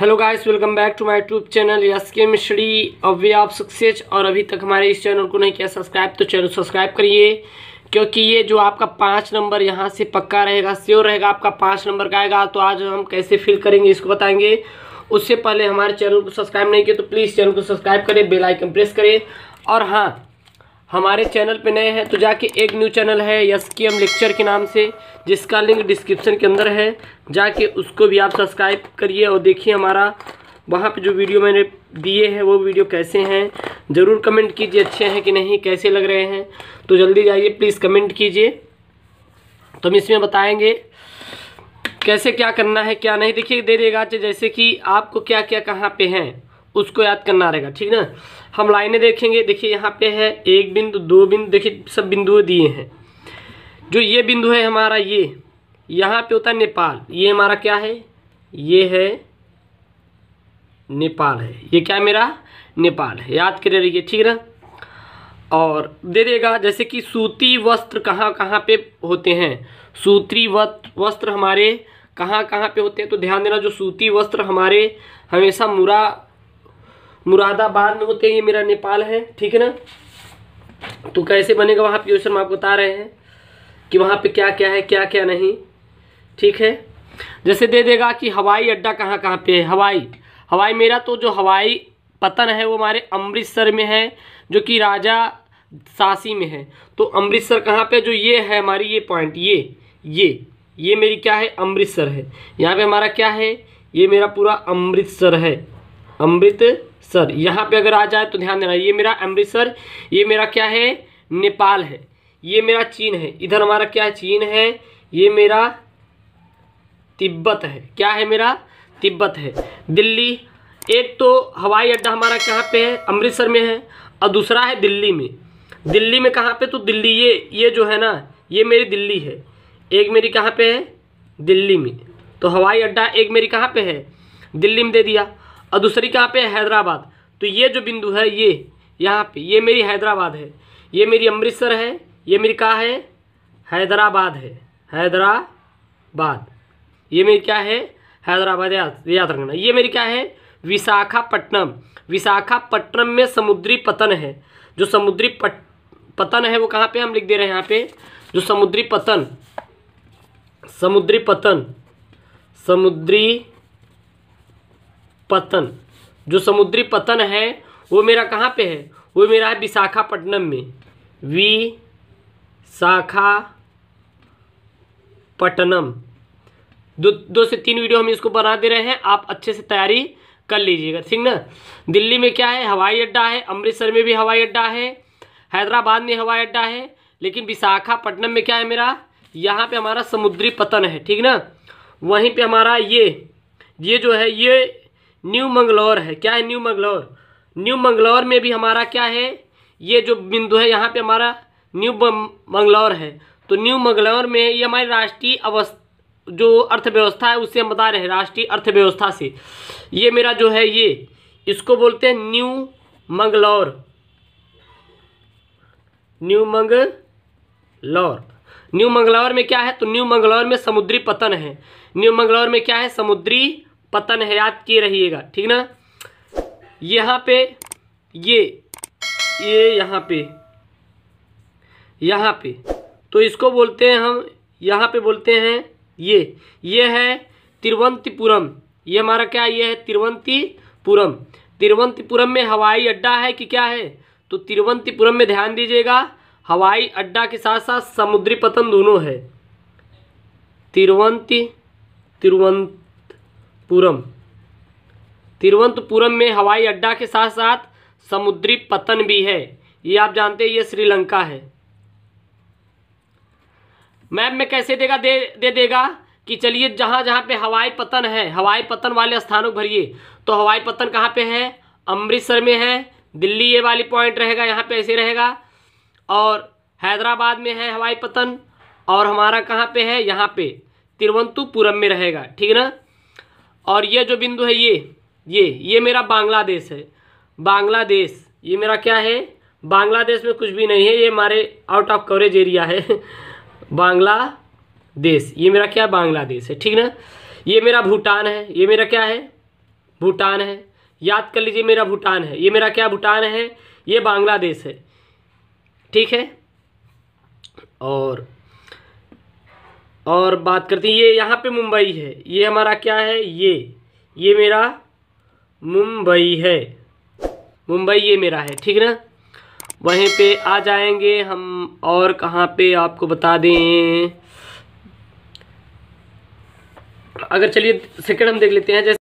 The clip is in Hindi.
hello guys welcome back to my YouTube channel S K Mishri अभी आप सक्सेस और अभी तक हमारे इस चैनल को नहीं किया सब्सक्राइब तो चैनल सब्सक्राइब करिए क्योंकि ये जो आपका पाँच नंबर यहाँ से पक्का रहेगा श्योर रहेगा आपका पाँच नंबर का आएगा तो आज हम कैसे फिल करेंगे इसको बताएंगे उससे पहले हमारे चैनल को सब्सक्राइब नहीं किया तो प्लीज़ चैनल को सब्सक्राइब करें बेलाइकन प्रेस करें और हाँ हमारे चैनल पे नए हैं तो जाके एक न्यू चैनल है यस के एम लेक्चर के नाम से जिसका लिंक डिस्क्रिप्शन के अंदर है जाके उसको भी आप सब्सक्राइब करिए और देखिए हमारा वहाँ पे जो वीडियो मैंने दिए हैं वो वीडियो कैसे हैं ज़रूर कमेंट कीजिए अच्छे हैं कि नहीं कैसे लग रहे हैं तो जल्दी जाइए प्लीज़ कमेंट कीजिए तो हम इसमें बताएँगे कैसे क्या करना है क्या नहीं देखिए दे देगा जैसे कि आपको क्या क्या कहाँ पर हैं उसको याद करना रहेगा ठीक ना हम लाइनें देखेंगे देखिए यहाँ पे है एक बिंदु दो बिंदु देखिए सब बिंदु दिए हैं जो ये बिंदु है हमारा ये यहाँ पे होता है नेपाल ये हमारा क्या है ये है नेपाल है ये क्या मेरा नेपाल है याद करे रहिए ठीक ना और दे देगा जैसे कि सूती वस्त्र कहाँ कहाँ पे होते हैं सूत्री वस्त्र हमारे कहाँ कहाँ पे होते हैं तो ध्यान देना जो सूती वस्त्र हमारे हमेशा मुरा मुरादाबाद में होते हैं ये मेरा नेपाल है ठीक है ना तो कैसे बनेगा वहाँ पे क्वेश्चन आपको बता रहे हैं कि वहाँ पे क्या क्या है क्या क्या नहीं ठीक है जैसे दे देगा कि हवाई अड्डा कहाँ कहाँ पे है हवाई हवाई मेरा तो जो हवाई पतन है वो हमारे अमृतसर में है जो कि राजा सासी में है तो अमृतसर कहाँ पर जो ये है हमारी ये पॉइंट ये ये ये मेरी क्या है अमृतसर है यहाँ पे हमारा क्या है ये मेरा पूरा अमृतसर है अमृतसर यहाँ पे अगर आ जाए तो ध्यान देना ये मेरा अमृतसर ये मेरा क्या है नेपाल है ये मेरा चीन है इधर हमारा क्या है चीन है ये मेरा तिब्बत है क्या है मेरा तिब्बत है दिल्ली एक तो हवाई अड्डा हमारा कहाँ पे है अमृतसर में है और दूसरा है दिल्ली में दिल्ली में कहाँ पे तो दिल्ली ये ये जो है ना ये मेरी दिल्ली है एक मेरी कहाँ पे है दिल्ली में तो हवाई अड्डा एक मेरी कहाँ पे है दिल्ली में दे दिया और दूसरी कहाँ पे है हैदराबाद तो ये जो बिंदु है ये यहाँ पे ये मेरी हैदराबाद है ये मेरी अमृतसर है ये मेरी कहाँ है हैदराबाद है हैदराबाद ये मेरी क्या है हैदराबाद याद याद रखना ये मेरी क्या है विशाखापट्टनम विशाखापट्टनम में समुद्री पतन है जो समुद्री पट पतन है वो कहाँ पे हम लिख दे रहे हैं यहाँ पे जो समुद्री पतन समुद्री पतन समुद्री पतन जो समुद्री पतन है वो मेरा कहाँ पे है वो मेरा है विशाखापट्टनम में वी शाखा पटनम दो दो से तीन वीडियो हम इसको बना दे रहे हैं आप अच्छे से तैयारी कर लीजिएगा ठीक ना दिल्ली में क्या है हवाई अड्डा है अमृतसर में भी हवाई अड्डा है हैदराबाद में हवाई अड्डा है लेकिन विशाखापट्टनम में क्या है मेरा यहाँ पे हमारा समुद्री पतन है ठीक ना वहीं पे हमारा ये ये जो है ये न्यू मंगलौर है क्या है न्यू मंगलौर न्यू मंगलौर में भी हमारा क्या है ये जो बिंदु है यहाँ पे हमारा न्यू मंगलौर है तो न्यू मंगलौर में ये हमारी राष्ट्रीय अवस्थ जो अर्थव्यवस्था है उससे हम बता रहे हैं राष्ट्रीय अर्थव्यवस्था से ये मेरा जो है ये इसको बोलते हैं new Mangalore new Mangalore new Mangalore में क्या है तो न्यू मंगलौर में समुद्री पतन है न्यू मंगलौर में क्या है समुद्री पतन है याद किए रहिएगा ठीक ना यहाँ पे ये ये यहाँ पे यहाँ पे तो इसको बोलते हैं हम यहाँ पे बोलते हैं ये ये है तिरुवंतपुरम ये हमारा क्या ये है तिरुवंतपुरम तिरुवंतपुरम में हवाई अड्डा है कि क्या है तो तिरुवंतपुरम में ध्यान दीजिएगा हवाई अड्डा के साथ साथ समुद्री पतन दोनों है तिरुवंती तिरुवंत पूरम तिरुवंतपुरम में हवाई अड्डा के साथ साथ समुद्री पतन भी है ये आप जानते हैं ये श्रीलंका है मैप में कैसे देगा दे दे देगा कि चलिए जहाँ जहाँ पे हवाई पतन है हवाई पतन वाले स्थानों भरिए तो हवाई पतन कहाँ पे है अमृतसर में है दिल्ली ये वाली पॉइंट रहेगा यहाँ पे ऐसे रहेगा और हैदराबाद में है हवाई पतन और हमारा कहाँ पे है यहाँ पे तिरुवंतपुरम में रहेगा ठीक है ना और ये जो बिंदु है ये ये ये मेरा बांग्लादेश है बांग्लादेश ये मेरा क्या है बांग्लादेश में कुछ भी नहीं है ये हमारे आउट ऑफ कवरेज एरिया है बांग्लादेश ये मेरा क्या है बांग्लादेश है ठीक ना ये मेरा भूटान है ये मेरा क्या है भूटान है याद कर लीजिए मेरा भूटान है ये मेरा क्या भूटान है ये बांग्लादेश है ठीक है और और बात करते हैं ये यहाँ पे मुंबई है ये हमारा क्या है ये ये मेरा मुंबई है मुंबई ये मेरा है ठीक ना वहीं पे आ जाएंगे हम और कहाँ पे आपको बता दें अगर चलिए सेकंड हम देख लेते हैं जैसे